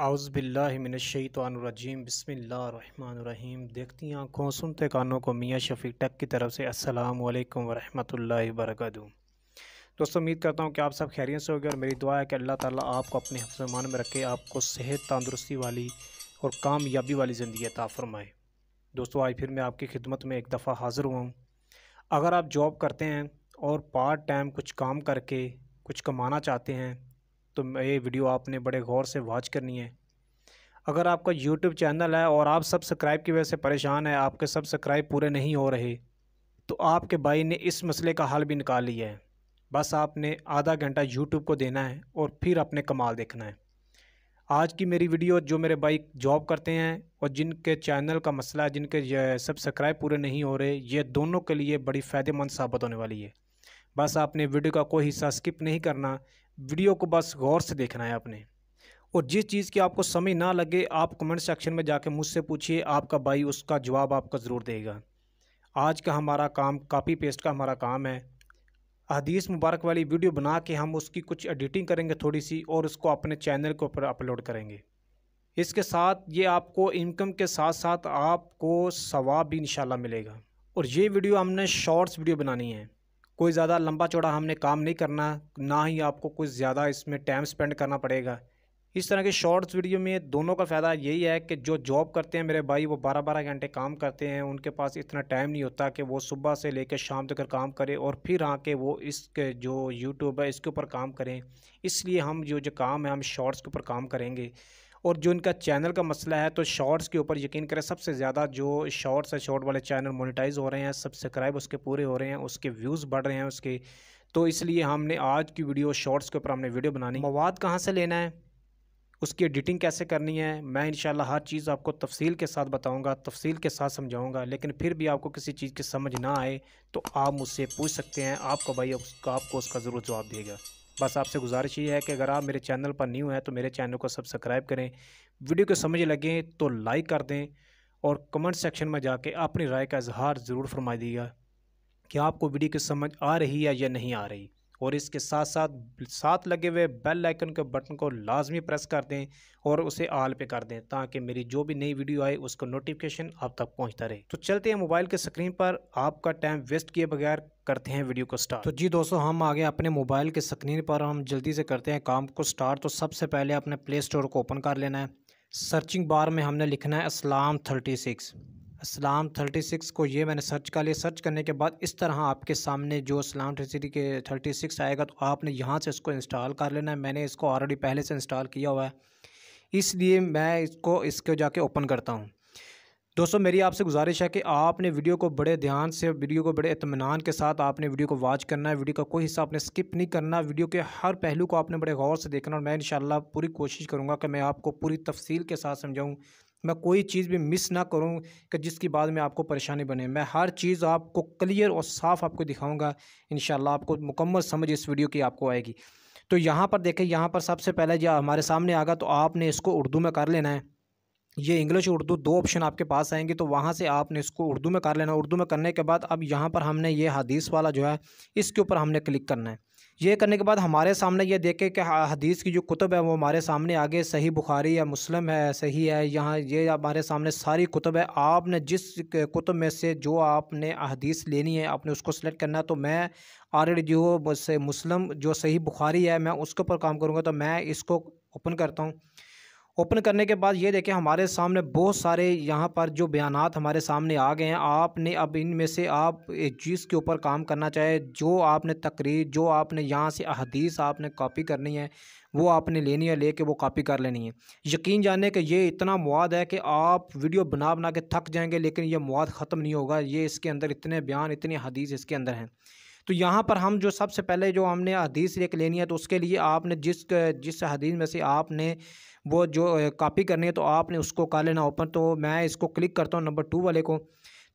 आउज़बिल्लिमिनशैतरजीम बसमीम देखती आँखों सुनते कानों को मियाँ शफ़ी टक की तरफ से असलम वालेकुम वरहमतुल्लाहि दोस्तों उम्मीद करता हूँ कि आप सब खैरियत से होगी और मेरी दुआ है कि अल्लाह ताली आपको अपने हफ्जमान में रखे आपको सेहत तंदरुस्ती वाली और कामयाबी वाली ज़िंदगी ताफ़रमाए दोस्तों आज फिर मैं आपकी खिदमत में एक दफ़ा हाज़िर हुआ हूँ अगर आप जॉब करते हैं और पार्ट टाइम कुछ काम करके कुछ कमाना चाहते हैं तो ये वीडियो आपने बड़े गौर से वॉच करनी है अगर आपका यूट्यूब चैनल है और आप सब्सक्राइब की वजह से परेशान है आपके सब्सक्राइब पूरे नहीं हो रहे तो आपके भाई ने इस मसले का हल भी निकाल लिया है बस आपने आधा घंटा यूट्यूब को देना है और फिर अपने कमाल देखना है आज की मेरी वीडियो जो मेरे भाई जॉब करते हैं और जिनके चैनल का मसला जिनके सब्सक्राइब पूरे नहीं हो रहे ये दोनों के लिए बड़ी फ़ायदेमंद साबित होने वाली है बस आपने वीडियो का कोई हिस्सा स्किप नहीं करना वीडियो को बस गौर से देखना है आपने और जिस चीज़ की आपको समय ना लगे आप कमेंट सेक्शन में जाके मुझसे पूछिए आपका भाई उसका जवाब आपका ज़रूर देगा आज का हमारा काम कापी पेस्ट का हमारा काम है हदीस मुबारक वाली वीडियो बना के हम उसकी कुछ एडिटिंग करेंगे थोड़ी सी और उसको अपने चैनल के ऊपर अपलोड करेंगे इसके साथ ये आपको इनकम के साथ साथ आपको सवाब भी इन मिलेगा और ये वीडियो हमने शॉर्ट्स वीडियो बनानी है कोई ज़्यादा लंबा चौड़ा हमने काम नहीं करना ना ही आपको कुछ ज़्यादा इसमें टाइम स्पेंड करना पड़ेगा इस तरह के शॉर्ट्स वीडियो में दोनों का फ़ायदा यही है कि जो जॉब करते हैं मेरे भाई वो बारह बारह घंटे काम करते हैं उनके पास इतना टाइम नहीं होता कि वो सुबह से लेकर शाम तक काम करें और फिर आके वो इसके जो यूट्यूब है इसके ऊपर काम करें इसलिए हम जो जो काम है हम शॉर्ट्स के ऊपर काम करेंगे और जो इनका चैनल का मसला है तो शॉर्ट्स के ऊपर यकीन करें सबसे ज़्यादा जो शॉर्ट्स है शॉर्ट वाले चैनल मोनिटाइज हो रहे हैं सब्सक्राइब उसके पूरे हो रहे हैं उसके व्यूज़ बढ़ रहे हैं उसके तो इसलिए हमने आज की वीडियो शॉर्ट्स के ऊपर हमने वीडियो बनानी मवाद कहाँ से लेना है उसकी एडिटिंग कैसे करनी है मैं शाला हर चीज़ आपको तफसील के साथ बताऊंगा तफसील के साथ समझाऊंगा लेकिन फिर भी आपको किसी चीज़ की समझ ना आए तो आप मुझसे पूछ सकते हैं आपका भाई आपको उसका ज़रूर जवाब देगा बस आपसे गुजारिश ये है कि अगर आप मेरे चैनल पर न्यू हैं तो मेरे चैनल को सब्सक्राइब करें वीडियो को समझ लगें तो लाइक कर दें और कमेंट सेक्शन में जाके अपनी राय का इजहार ज़रूर फरमा दिएगा कि आपको वीडियो की समझ आ रही है या नहीं आ रही और इसके साथ साथ साथ लगे हुए बेल आइकन के बटन को लाजमी प्रेस कर दें और उसे आल पे कर दें ताकि मेरी जो भी नई वीडियो आए उसका नोटिफिकेशन आप तक पहुंचता रहे तो चलते हैं मोबाइल के स्क्रीन पर आपका टाइम वेस्ट किए बगैर करते हैं वीडियो को स्टार्ट तो जी दोस्तों हम आगे अपने मोबाइल के स्क्रीन पर हम जल्दी से करते हैं काम को स्टार्ट तो सबसे पहले अपने प्ले स्टोर को ओपन कर लेना है सर्चिंग बार में हमने लिखना है Islam thirty six Islam thirty six को ये मैंने सर्च कर लिया सर्च करने के बाद इस तरह आपके सामने जो इस्लाम थर्टी के थर्टी सिक्स आएगा तो आपने यहाँ से इसको इंस्टॉल कर लेना है मैंने इसको ऑलरेडी पहले से इंस्टॉल किया हुआ है इसलिए मैं इसको इसको जाके ओपन करता हूँ दोस्तों मेरी आपसे गुजारिश है कि आपने वीडियो को बड़े ध्यान से वीडियो को बड़े इतमान के साथ आपने वीडियो को वॉच करना है वीडियो का कोई हिस्सा आपने स्किप नहीं करना वीडियो के हर पहलू को आपने बड़े गौर से देखना और मैं इंशाल्लाह पूरी कोशिश करूँगा कि मैं आपको पूरी तफसील के साथ समझाऊँ मैं कोई चीज़ भी मिस ना करूं कि जिसकी बाद में आपको परेशानी बने मैं हर चीज़ आपको क्लियर और साफ़ आपको दिखाऊंगा इन आपको मुकम्मल समझ इस वीडियो की आपको आएगी तो यहाँ पर देखें यहाँ पर सबसे पहले जब हमारे सामने आगा तो आपने इसको उर्दू में कर लेना है ये इंग्लिश उर्दू दो ऑप्शन आपके पास आएंगे तो वहाँ से आपने इसको उर्दू में कर लेना उर्दू में करने के बाद अब यहाँ पर हमने ये हदीस वाला जो है इसके ऊपर हमने क्लिक करना है ये करने के बाद हमारे सामने ये देखे कि हदीस की जो कुतब है वो हमारे सामने आगे सही बुखारी या मुस्लिम है सही है यहाँ ये हमारे सामने सारी कुतब है आपने जिस कुतब में से जो आपने हदीस लेनी है आपने उसको सिलेक्ट करना है तो मैं ऑलरेडी जो मुस्लिम जो सही बुखारी है मैं उसके ऊपर काम करूँगा तो मैं इसको ओपन करता हूँ ओपन करने के बाद ये देखें हमारे सामने बहुत सारे यहाँ पर जो बयान हमारे सामने आ गए हैं आपने अब इनमें से आप जिस के ऊपर काम करना चाहे जो आपने तकरीर जो आपने यहाँ से अहदीस आपने कॉपी करनी है वो आपने लेनी है लेके वो कॉपी कर लेनी है यकीन जाने कि ये इतना मवाद है कि आप वीडियो बना बना के थक जाएंगे लेकिन ये मवाद ख़त्म नहीं होगा ये इसके अंदर इतने बयान इतनी हदीस इसके अंदर हैं तो यहाँ पर हम जो सबसे पहले जो हमने हदीस एक लेनी है तो उसके लिए आपने जिस जिस हदीस में से आपने वो जो कॉपी करनी है तो आपने उसको कर लेना ओपन तो मैं इसको क्लिक करता हूँ नंबर टू वाले को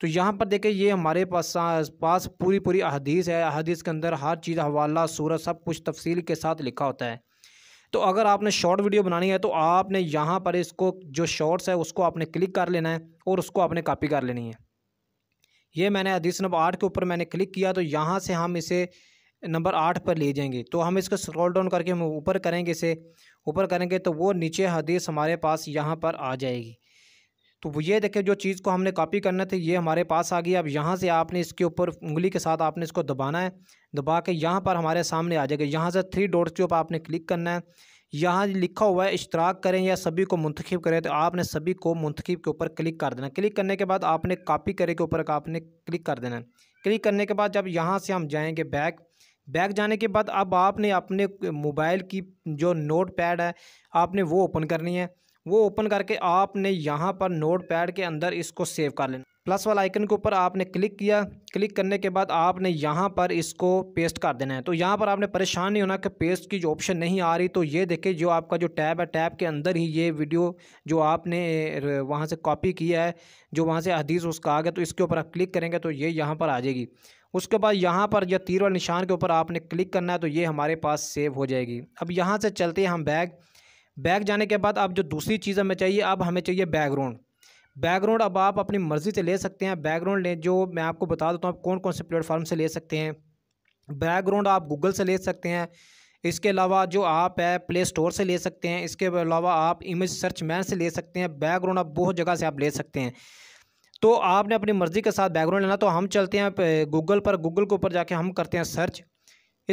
तो यहाँ पर देखें ये हमारे पास पास पूरी पूरी अदीस है अदीस के अंदर हर चीज़ हवाला सूरत सब कुछ तफसील के साथ लिखा होता है तो अगर आपने शॉर्ट वीडियो बनानी है तो आपने यहाँ पर इसको जो शॉर्ट्स है उसको आपने क्लिक कर लेना है और उसको आपने कॉपी कर लेनी है ये मैंने हदीस नंबर आठ के ऊपर मैंने क्लिक किया तो यहाँ से हम इसे नंबर आठ पर ले जाएंगे तो हम इसको स्क्रॉल डाउन करके हम ऊपर करेंगे इसे ऊपर करेंगे तो वो नीचे हदीस हमारे पास यहाँ पर आ जाएगी तो ये देखें जो चीज़ को हमने कॉपी करना थी ये हमारे पास आ गई अब यहाँ से आपने इसके ऊपर उंगली के साथ आपने इसको दबाना है दबा के यहाँ पर हमारे सामने आ जाएगा यहाँ से थ्री डोट्स के ऊपर आपने क्लिक करना है यहाँ लिखा हुआ है इश्तराक करें या सभी को मुंतखब करें तो आपने सभी को मुंतखब के ऊपर क्लिक कर देना क्लिक करने के बाद आपने कापी करे के ऊपर आपने क्लिक कर देना क्लिक करने के बाद जब यहाँ से हम जाएँगे बैक बैक जाने के बाद अब आपने अपने मोबाइल की जो नोट पैड है आपने वो ओपन करनी है वो ओपन करके आपने यहाँ पर नोट पैड के अंदर इसको सेव कर लेना प्लस वाला आइकन के ऊपर आपने क्लिक किया क्लिक करने के बाद आपने यहाँ पर इसको पेस्ट कर देना है तो यहाँ पर आपने परेशान नहीं होना कि पेस्ट की जो ऑप्शन नहीं आ रही तो ये देखिए जो आपका जो टैब है टैब के अंदर ही ये वीडियो जो आपने वहाँ से कॉपी किया है जो वहाँ से हदीस उसका आ गया तो इसके ऊपर आप क्लिक करेंगे तो ये यहाँ पर आ जाएगी उसके बाद यहाँ पर या तीर वाले निशान के ऊपर आपने क्लिक करना है तो ये हमारे पास सेव हो जाएगी अब यहाँ से चलते हैं हम बैग बैग जाने के बाद अब जो दूसरी चीज़ हमें चाहिए अब हमें चाहिए बैकग्राउंड बैकग्राउंड अब आप अपनी मर्ज़ी से ले सकते हैं बैकग्राउंड लें जो मैं आपको बता देता हूँ आप कौन कौन से प्लेटफॉर्म से ले सकते हैं बैकग्राउंड आप गूगल से ले सकते हैं इसके अलावा जो आप है प्ले स्टोर से ले सकते हैं इसके अलावा आप इमेज सर्च मैन से ले सकते हैं बैकग्राउंड आप बहुत जगह से आप ले सकते हैं तो आपने अपनी मर्ज़ी के साथ बैकग्राउंड लेना तो हम चलते हैं गूगल पर गूगल के ऊपर जाके हम करते हैं सर्च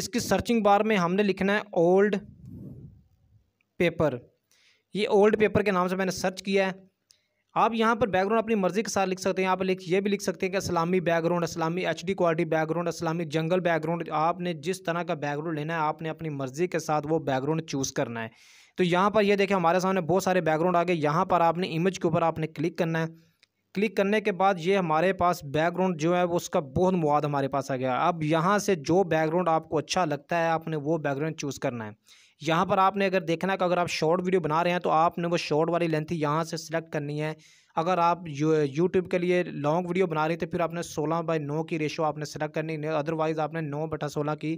इसकी सर्चिंग बार में हमने लिखना है ओल्ड पेपर ये ओल्ड पेपर के नाम से मैंने सर्च किया है आप यहाँ पर बैकग्राउंड अपनी मर्जी के साथ लिख सकते हैं यहाँ पर लिख ये भी लिख सकते हैं कि इस्लामी बैकग्राउंड इस्लामी एच डी क्वालिटी बैकग्राउंड इस्लामी जंगल बैकग्राउंड आपने जिस तरह का बैकग्राउंड लेना है आपने अपनी मर्जी के साथ वो बैकग्राउंड चूज़ करना है तो यहाँ पर ये देखें हमारे सामने बहुत सारे बैकग्राउंड आ गए यहाँ पर आपने इमेज के ऊपर आपने क्लिक करना है क्लिक करने के बाद ये हमारे पास बैकग्राउंड जो है वो उसका बहुत मवाद हमारे पास आ गया अब यहाँ से जो बैकग्राउंड आपको अच्छा लगता है आपने वो बैकग्राउंड चूज़ करना है यहाँ पर आपने अगर देखना है कि अगर आप शॉर्ट वीडियो बना रहे हैं तो आपने वो शॉर्ट वाली लेंथ यहाँ से सिलेक्ट करनी है अगर आप यूट्यूब के लिए लॉन्ग वीडियो बना रहे थे तो फिर आपने सोलह बाई नौ की रेशो आपने सेलेक्ट करनी है अदरवाइज़ आपने नौ बटा सोलह की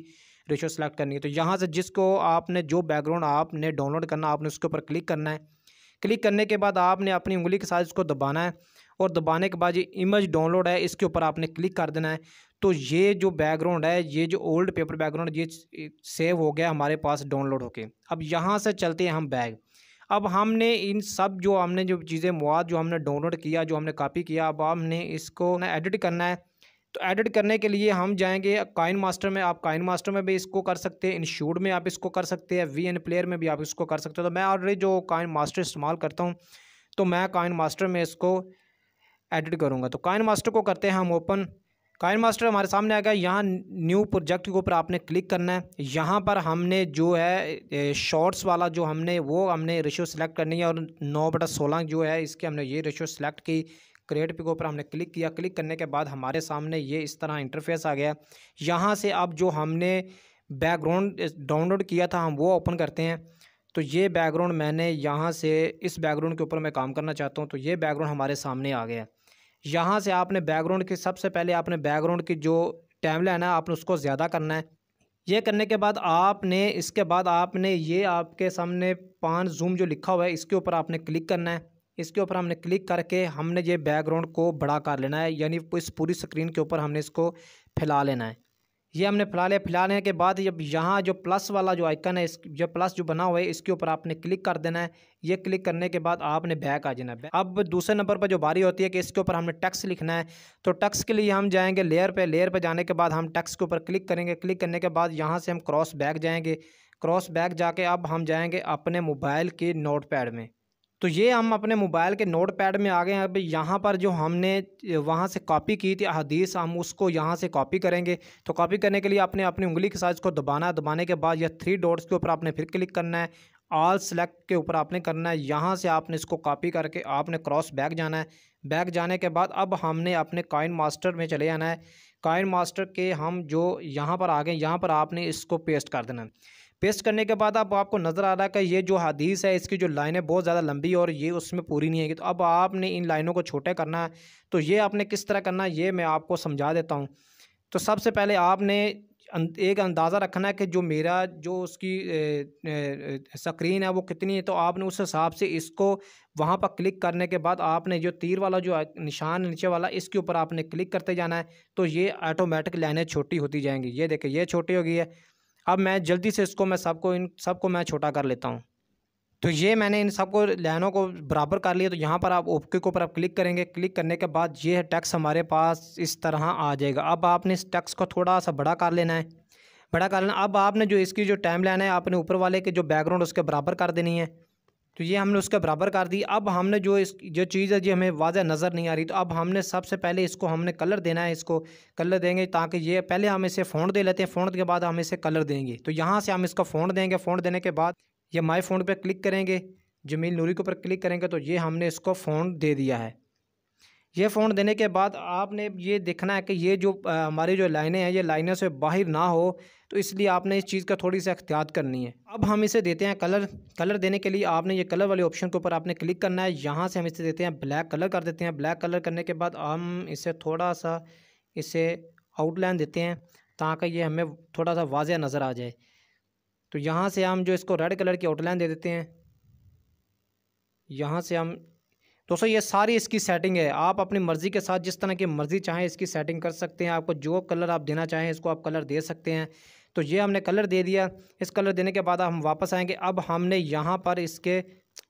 रेशो सेलेक्ट करनी है तो यहाँ से जिसको आपने जो बैकग्राउंड आपने डाउनलोड करना आपने उसके ऊपर क्लिक करना है क्लिक करने के बाद आपने अपनी उंगली के साथ इसको दबाना है और दबाने के बाद ये इमेज डाउनलोड है इसके ऊपर आपने क्लिक कर देना है तो ये जो बैकग्राउंड है ये जो ओल्ड पेपर बैकग्राउंड ये सेव हो गया हमारे पास डाउनलोड होके अब यहाँ से चलते हैं हम बैग अब हमने इन सब जो हमने जो चीज़ें मवाद जो हमने डाउनलोड किया जो हमने कॉपी किया अब हमने इसको एडिट करना है तो एडिट करने के लिए हम जाएंगे काइन मास्टर में आप काइन मास्टर में भी इसको कर सकते हैं इन में आप इसको कर सकते हैं वी एन प्लेयर में भी आप इसको कर सकते हो तो मैं ऑलरेडी जो काइन मास्टर इस्तेमाल करता हूँ तो मैं काइन मास्टर में इसको एडिट करूँगा तो काइन मास्टर को करते हैं हम ओपन काइन मास्टर हमारे सामने आ गया यहाँ न्यू प्रोजेक्ट के ऊपर आपने क्लिक करना है यहाँ पर हमने जो है शॉर्ट्स वाला जो हमने वो हमने रेशियो सेलेक्ट करनी है और नौ बटा सोलह जो है इसके हमने ये रेशियो सेलेक्ट की क्रिएट पे के ऊपर हमने क्लिक किया क्लिक करने के बाद हमारे सामने ये इस तरह इंटरफेस आ गया यहाँ से अब जो हमने बैकग्राउंड डाउनलोड किया था हम वो ओपन करते हैं तो ये बैकग्राउंड मैंने यहाँ से इस बैकग्राउंड के ऊपर मैं काम करना चाहता हूँ तो ये बैकग्राउंड हमारे सामने आ गया यहाँ से आपने बैकग्राउंड की सबसे पहले आपने बैकग्राउंड की जो टाइम लाइन है आपने उसको ज़्यादा करना है ये करने के बाद आपने इसके बाद आपने ये आपके सामने पान जूम जो लिखा हुआ है इसके ऊपर आपने क्लिक करना है इसके ऊपर हमने क्लिक करके हमने ये बैकग्राउंड को बड़ा कर लेना है यानी इस पूरी स्क्रीन के ऊपर हमने इसको फैला लेना है ये हमने फिलहाल है फिलहालने के बाद जब यहाँ जो प्लस वाला जो आइकन है इस जो प्लस जो बना हुआ है इसके ऊपर आपने क्लिक कर देना है ये क्लिक करने के बाद आपने बैक आ जाना है अब दूसरे नंबर पर जो बारी होती है कि इसके ऊपर हमने टैक्स लिखना है तो टैक्स के लिए हम जाएंगे लेयर पे लेयर पे जाने के बाद हम टैक्स के ऊपर क्लिक करेंगे क्लिक करने के बाद यहाँ से हम क्रॉस बैक जाएँगे क्रॉस बैक जाके अब हम जाएँगे अपने मोबाइल के नोट पैड में तो ये हम अपने मोबाइल के नोट पैड में आ गए हैं अब यहाँ पर जो हमने वहाँ से कॉपी की थी हदीस हम उसको यहाँ से कॉपी करेंगे तो कॉपी करने के लिए आपने अपनी उंगली के साइज़ को दबाना है दबाने के बाद यह थ्री डॉट्स के ऊपर आपने फिर क्लिक करना है ऑल सेलेक्ट के ऊपर आपने करना है यहाँ से आपने इसको कॉपी करके आपने क्रॉस बैक जाना है बैक जाने के बाद अब हमने अपने काइन मास्टर में चले आना है काइन मास्टर के हम जो यहाँ पर आ गए यहाँ पर आपने इसको पेस्ट कर देना है पेस्ट करने के बाद अब आपको नज़र आ रहा है कि ये जो हदीस है इसकी जो लाइनें बहुत ज़्यादा लंबी और ये उसमें पूरी नहीं है तो अब आपने इन लाइनों को छोटे करना है तो ये आपने किस तरह करना है ये मैं आपको समझा देता हूँ तो सबसे पहले आपने अं, एक अंदाज़ा रखना है कि जो मेरा जो उसकी स्क्रीन है वो कितनी है तो आपने उस हिसाब से इसको वहाँ पर क्लिक करने के बाद आपने जो तीर वाला जो निशान नीचे वाला इसके ऊपर आपने क्लिक करते जाना है तो ये ऑटोमेटिक लाइनें छोटी होती जाएंगी ये देखें ये छोटी हो गई है अब मैं जल्दी से इसको मैं सबको इन सबको मैं छोटा कर लेता हूँ तो ये मैंने इन सबको लाइनों को बराबर कर लिया तो यहाँ पर आप ओके के ऊपर आप क्लिक करेंगे क्लिक करने के बाद ये टैक्स हमारे पास इस तरह आ जाएगा अब आपने इस टैक्स को थोड़ा सा बड़ा कर लेना है बड़ा कर लेना अब आपने जो इसकी जो टाइम लाइन है आपने ऊपर वाले के जो बैकग्राउंड उसके बराबर कर देनी है तो ये हमने उसके बराबर कर दी अब हमने जो इस जो चीज़ है जी हमें वाजह नज़र नहीं आ रही तो अब हमने सबसे पहले इसको हमने कलर देना है इसको कलर देंगे ताकि ये पहले हम इसे फ़ोन दे लेते हैं फ़ोन के बाद हम इसे कलर देंगे तो यहाँ से हम इसका फ़ोन देंगे फ़ोन देने के बाद ये माई फ़ोन पर क्लिक करेंगे जमील नूरी के ऊपर क्लिक करेंगे तो ये हमने इसको फ़ोन दे दिया है ये फ़ोन देने के बाद आपने ये देखना है कि ये जो हमारी जो लाइनें हैं ये लाइनों से बाहर ना हो तो इसलिए आपने इस चीज़ का थोड़ी सी एहतियात करनी है अब हम इसे देते हैं कलर कलर देने के लिए आपने ये कलर वाले ऑप्शन के ऊपर आपने क्लिक करना है यहाँ से हम इसे देते हैं ब्लैक कलर कर देते हैं ब्लैक कलर करने के बाद हम इसे थोड़ा सा इसे आउटलाइन देते हैं ताकि ये हमें थोड़ा सा वाज नज़र आ जाए तो यहाँ से हम जो इसको रेड कलर की आउटलाइन दे देते हैं यहाँ से हम दोस्तों ये सारी इसकी सेटिंग है आप अपनी मर्ज़ी के साथ जिस तरह की मर्ज़ी चाहें इसकी सेटिंग कर सकते हैं आपको जो कलर आप देना चाहें इसको आप कलर दे सकते हैं तो ये हमने कलर दे दिया इस कलर देने के बाद हम वापस आएंगे अब हमने यहाँ पर इसके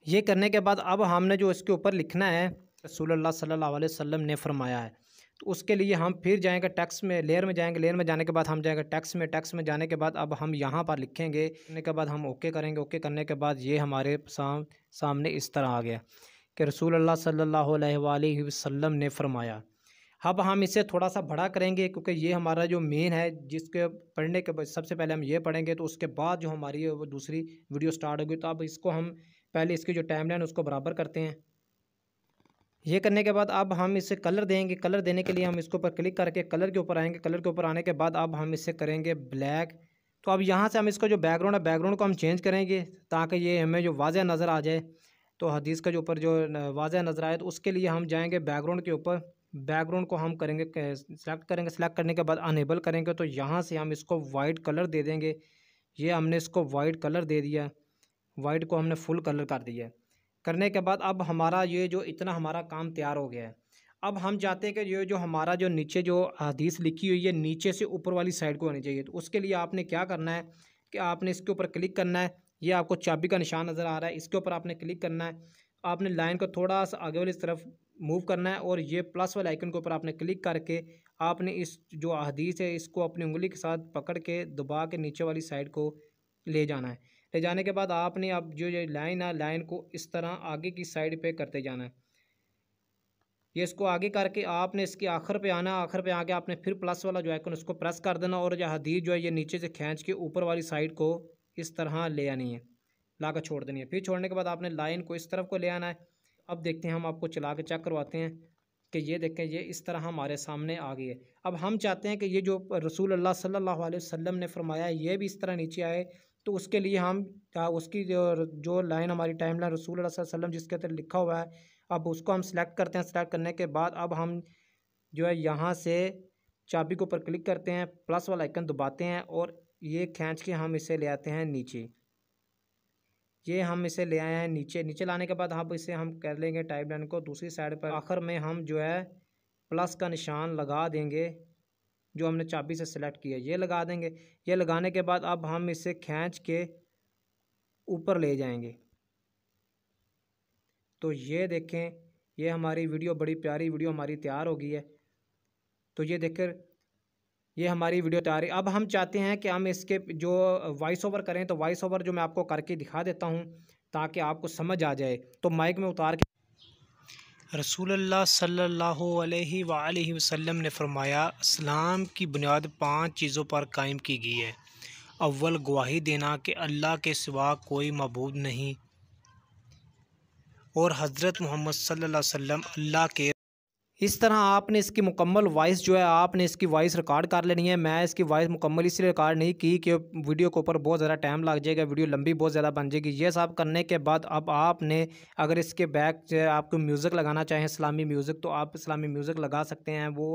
ये करने के बाद अब हमने जो इसके ऊपर लिखना है रसूल सल्ला वसम ने फरमाया है तो उसके लिए हम फिर जाएंगे टैक्स में लेयर में जाएंगे लेयर में जाने के बाद हम जाएंगे टैक्स में टैक्स में जाने के बाद अब हम यहाँ पर लिखेंगे लिखने के बाद हम ओके करेंगे ओके करने के बाद ये हमारे साम सामने इस तरह आ गया कि रसूल अल्लाह सल्लल्लाहु अलैहि वसल्लम ने फरमाया अब हम इसे थोड़ा सा बड़ा करेंगे क्योंकि ये हमारा जो मेन है जिसके पढ़ने के सबसे पहले हम ये पढ़ेंगे तो उसके बाद जो हमारी वो दूसरी वीडियो स्टार्ट होगी तो अब इसको हम पहले इसकी जो टाइम लाइन उसको बराबर करते हैं ये करने के बाद अब हम इसे कलर देंगे कलर देने के लिए हम इसके ऊपर क्लिक करके कलर के ऊपर आएंगे कलर के ऊपर आने के बाद अब हम इसे करेंगे ब्लैक तो अब यहाँ से हम इसका जो बैकग्राउंड है बैकग्राउंड को हम चेंज करेंगे ताकि ये हमें जो वाजह नज़र आ जाए तो हदीस का जो ऊपर जो वाजह नज़र आए तो उसके लिए हम जाएंगे बैकग्राउंड के ऊपर बैकग्राउंड को हम करेंगे सेलेक्ट करेंगे सेलेक्ट करने के बाद अनेबल करेंगे तो यहाँ से हम इसको वाइट कलर दे देंगे ये हमने इसको वाइट कलर दे दिया वाइट को हमने फुल कलर कर दिया करने के बाद अब हमारा ये जो इतना हमारा काम तैयार हो गया है अब हम चाहते हैं कि ये जो हमारा जो नीचे जो हदीस लिखी हुई है नीचे से ऊपर वाली साइड को होनी चाहिए तो उसके लिए आपने क्या करना है कि आपने इसके ऊपर क्लिक करना है ये आपको चाबी का निशान नज़र आ रहा है इसके ऊपर आपने क्लिक करना है आपने लाइन को थोड़ा सा आगे वाली तरफ मूव करना है और ये प्लस वाले आइकन के ऊपर आपने क्लिक करके आपने इस जो अहदीस है इसको अपनी उंगली के साथ पकड़ के दबा के नीचे वाली साइड को ले जाना है ले जाने के बाद आपने अब जो ये लाइन है लाइन को इस तरह आगे की साइड पे करते जाना है ये इसको आगे करके आपने इसके आखिर पे आना आखिर पे आके आपने फिर प्लस वाला जो आइकन उसको प्रेस कर देना और यह हदीस जो है ये नीचे से खींच के ऊपर वाली साइड को इस तरह ले आनी है ला कर छोड़ देनी है फिर छोड़ने के बाद आपने लाइन को इस तरफ को ले आना है अब देखते हैं हम आपको चला के चेक करवाते हैं कि ये देखें ये इस तरह हमारे सामने आ गई है अब हम चाहते हैं कि ये जो रसूल अल्लाह सल्लल्लाहु अलैहि वसल्लम ने फरमाया ये भी इस तरह नीचे आए तो उसके लिए हम उसकी जो, जो लाइन हमारी टाइम लाइन रसूल वसल्लम जिसके अंदर लिखा हुआ है अब उसको हम सेलेक्ट करते हैं सेलेक्ट करने के बाद अब हम जो है यहाँ से चाबी के ऊपर क्लिक करते हैं प्लस वाला आइकन दबाते हैं और ये खींच के हम इसे ले आते हैं नीचे ये हम इसे ले आए हैं नीचे नीचे लाने के बाद हम इसे हम कर लेंगे टाइप लाइन को दूसरी साइड पर आखिर में हम जो है प्लस का निशान लगा देंगे जो हमने चाबी से सेलेक्ट किया ये लगा देंगे ये लगाने के बाद अब हम इसे खींच के ऊपर ले जाएंगे तो ये देखें ये हमारी वीडियो बड़ी प्यारी वीडियो हमारी तैयार हो गई है तो ये देखकर ये हमारी वीडियो तैयार है अब हम चाहते हैं कि हम इसके जो वॉइस ओवर करें तो वॉइस ओवर जो मैं आपको करके दिखा देता हूँ ताकि आपको समझ आ जाए तो माइक में उतार के रसूल सल्लल्लाहु वसम ने फरमाया इस्लाम की बुनियाद पाँच चीज़ों पर कायम की गई है अव्वल गवाही देना कि अल्लाह के सिवा कोई मबूद नहीं और हज़रत मोहम्मद सल्लल्लाहु अल्लाह के इस तरह आपने इसकी मुकम्मल वॉइस जो है आपने इसकी वॉइस रिकॉर्ड कर लेनी है मैं इसकी वॉइस मुकम्मल इसलिए रिकॉर्ड नहीं की कि वीडियो के ऊपर बहुत ज़्यादा टाइम लग जाएगा वीडियो लंबी बहुत ज़्यादा बन जाएगी ये सब करने के बाद अब आपने अगर इसके बैक जो है आपको म्यूज़िक लगाना चाहें इस्लामी म्यूज़िक तो आप इस्लामी म्यूज़िक लगा सकते हैं वो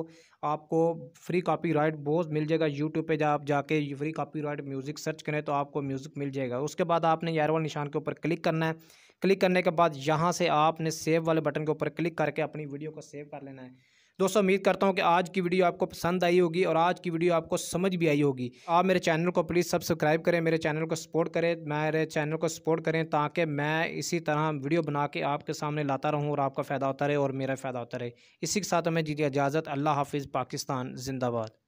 आपको फ्री कापी राइट बहुत मिल जाएगा यूट्यूब पर आप जाके free copyright music search करें तो आपको म्यूज़िक मिल जाएगा उसके बाद आपने यारवल निशान के ऊपर क्लिक करना है क्लिक करने के बाद यहाँ से आपने सेव वाले बटन के ऊपर क्लिक करके अपनी वीडियो को सेव कर लेना है दोस्तों उम्मीद करता हूँ कि आज की वीडियो आपको पसंद आई होगी और आज की वीडियो आपको समझ भी आई होगी आप मेरे चैनल को प्लीज़ सब्सक्राइब करें मेरे चैनल को सपोर्ट करें मेरे चैनल को सपोर्ट करें ताकि मैं इसी तरह वीडियो बना के आपके सामने लाता रहूँ और आपका फ़ायदा होता रहे और मेरा फ़ायदा होता रहे इसी के साथ हमें दीजिए इजाज़त अल्लाह हाफिज़ पाकिस्तान जिंदाबाद